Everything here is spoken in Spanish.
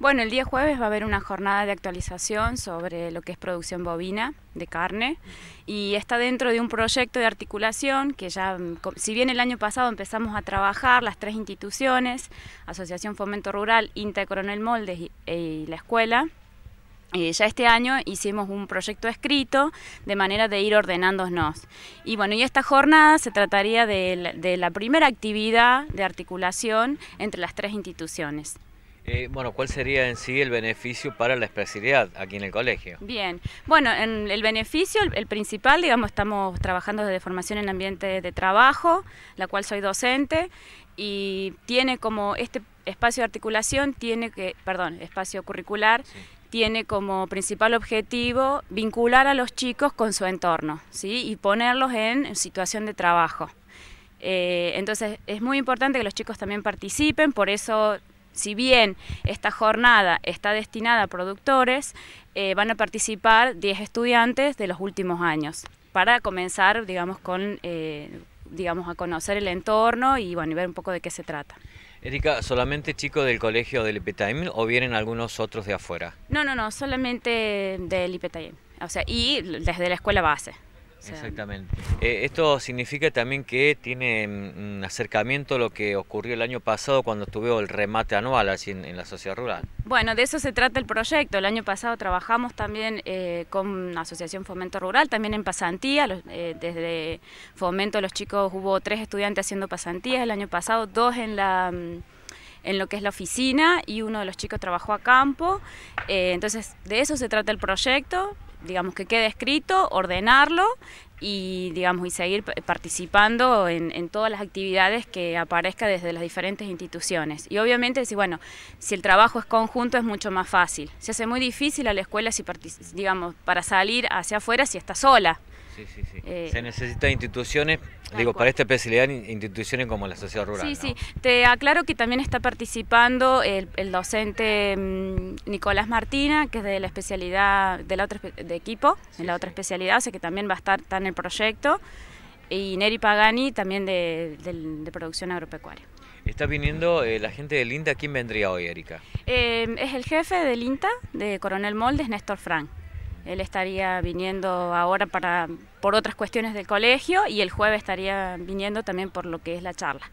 Bueno, el día jueves va a haber una jornada de actualización sobre lo que es producción bovina de carne y está dentro de un proyecto de articulación que ya, mm, si bien el año pasado empezamos a trabajar las tres instituciones, Asociación Fomento Rural, INTA Coronel Moldes y, e, la escuela, eh, ya este año hicimos un proyecto escrito de manera de ir ordenándonos. Y bueno, y esta jornada se trataría de la primera actividad de articulación entre las tres instituciones. Eh, bueno, ¿cuál sería en sí el beneficio para la especialidad aquí en el colegio? Bien, bueno, el beneficio, el, principal, digamos, estamos trabajando desde formación en ambiente de trabajo, la cual soy docente, y tiene como este espacio de articulación, tiene que, perdón, espacio curricular, tiene como principal objetivo vincular a los chicos con su entorno, ¿sí? Y ponerlos en situación de trabajo. Eh, entonces es muy importante que los chicos también participen, por eso si bien esta jornada está destinada a productores, eh, van a participar 10 estudiantes de los últimos años para comenzar, con, eh, a conocer el entorno y, bueno, ver un poco de qué se trata. Erika, ¿solamente chicos del colegio del IPTAIM o vienen algunos otros de afuera? No, no, no, solamente del IPTAIM, o sea, y desde la escuela base. Exactamente. Eh, esto significa también que tiene un mm, acercamiento a lo que ocurrió el año pasado cuando estuvo el remate anual en, la sociedad rural. Bueno, de eso se trata el proyecto. El año pasado trabajamos también eh, con la Asociación Fomento Rural, también en pasantía. Eh, desde Fomento los chicos hubo tres estudiantes haciendo pasantías el año pasado, dos en la mm, en lo que es la oficina y uno de los chicos trabajó a campo. entonces, de eso se trata el proyecto digamos, que quede escrito, ordenarlo y, digamos, y seguir participando en, en, todas las actividades que aparezca desde las diferentes instituciones. Y obviamente, si, bueno, si el trabajo es conjunto es mucho más fácil. Se hace muy difícil a la escuela, si digamos, para salir hacia afuera si está sola. Sí, sí, eh, se necesitan instituciones, digo, para esta especialidad, instituciones como la sociedad rural. Sí, sí. Te aclaro que también está participando el, docente mm, Nicolás Martina, que es de la especialidad de la otra de equipo, la otra especialidad, o sea que también va a estar en el proyecto. Y Neri Pagani, también de, producción agropecuaria. Está viniendo eh, la gente del INTA. ¿Quién vendría hoy, Erika? Eh, es el jefe del INTA, de Coronel Moldes, Néstor Frank. Él estaría viniendo ahora para, por otras cuestiones del colegio y el jueves estaría viniendo también por lo que es la charla.